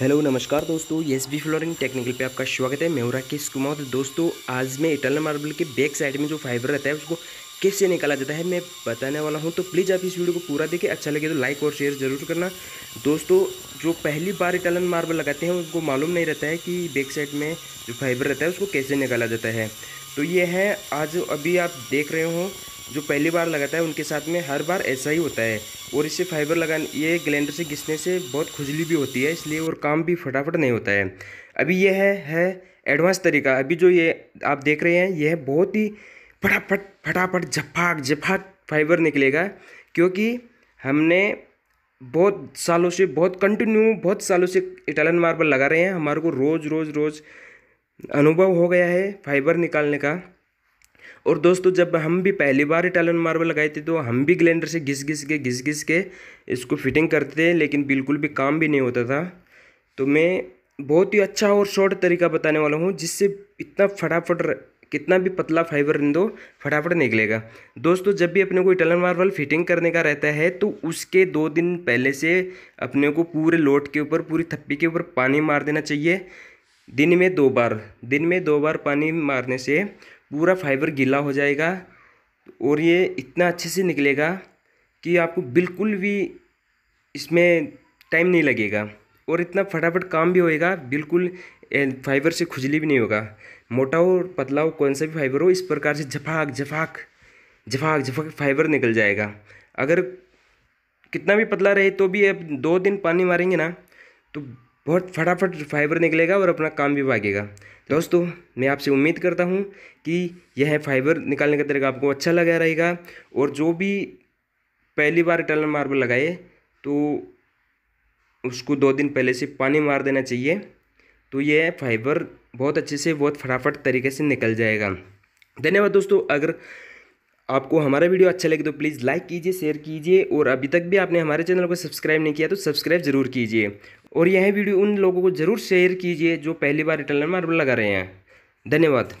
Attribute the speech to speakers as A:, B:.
A: hello नमस्कार दोस्तों S B flooring technical पे आपका स्वागत है मैं हूँ राकेश कुमार दोस्तों आज मैं इटालियन मार्बल के बैक साइड में जो फाइबर रहता है उसको कैसे निकाला जाता है मैं बताने वाला हूँ तो प्लीज़ आप इस वीडियो को पूरा देखें अच्छा लगे तो लाइक और शेयर ज़रूर करना दोस्तों जो पहली बार इटालियन मार्बल लगाते हैं उनको मालूम नहीं रहता है कि बैक साइड में जो फाइबर रहता है उसको कैसे निकाला जाता है तो ये है आज अभी आप देख रहे हो जो पहली बार लगाता है उनके साथ में हर बार ऐसा ही होता है और इससे फाइबर लगाने ये ग्लैंडर से घिसने से बहुत खुजली भी होती है इसलिए और काम भी फटाफट नहीं होता है अभी यह है है एडवांस तरीका अभी जो ये आप देख रहे हैं यह बहुत ही फटाफट फटाफट झपाक झपाक फाइबर निकलेगा क्योंकि हमने बहुत सालों से बहुत कंटिन्यू बहुत सालों से इटालियन मार्बल लगा रहे हैं हमारे को रोज़ रोज़ रोज़ अनुभव हो गया है फाइबर निकालने का और दोस्तों जब हम भी पहली बार इटालियन मार्बल लगाए थे तो हम भी ग्लेंडर से घिस घिस के घिस घिस के इसको फिटिंग करते थे लेकिन बिल्कुल भी काम भी नहीं होता था तो मैं बहुत ही अच्छा और शॉर्ट तरीका बताने वाला हूँ जिससे इतना फटाफट कितना भी पतला फाइबर दो फटाफट निकलेगा दोस्तों जब भी अपने को इटालियन मार्बल फिटिंग करने का रहता है तो उसके दो दिन पहले से अपने को पूरे लोट के ऊपर पूरी थप्पी के ऊपर पानी मार देना चाहिए दिन में दो बार दिन में दो बार पानी मारने से पूरा फाइबर गीला हो जाएगा और ये इतना अच्छे से निकलेगा कि आपको बिल्कुल भी इसमें टाइम नहीं लगेगा और इतना फटाफट काम भी होएगा बिल्कुल फाइबर से खुजली भी नहीं होगा मोटा हो पतला हो कौन सा भी फाइबर हो इस प्रकार से झफाक झफाक झफाक झफाक फाइबर निकल जाएगा अगर कितना भी पतला रहे तो भी आप दो दिन पानी मारेंगे ना तो बहुत फटाफट फाइबर निकलेगा और अपना काम भी भागेगा दोस्तों मैं आपसे उम्मीद करता हूँ कि यह फाइबर निकालने का तरीका आपको अच्छा लगा रहेगा और जो भी पहली बार इटालियन मार्बल लगाए तो उसको दो दिन पहले से पानी मार देना चाहिए तो यह फाइबर बहुत अच्छे से बहुत फटाफट तरीके से निकल जाएगा धन्यवाद दोस्तों अगर आपको हमारा वीडियो अच्छा लगे तो प्लीज़ लाइक कीजिए शेयर कीजिए और अभी तक भी आपने हमारे चैनल को सब्सक्राइब नहीं किया तो सब्सक्राइब ज़रूर कीजिए और यह वीडियो उन लोगों को ज़रूर शेयर कीजिए जो पहली बार रिटर्न मार्बल लगा रहे हैं धन्यवाद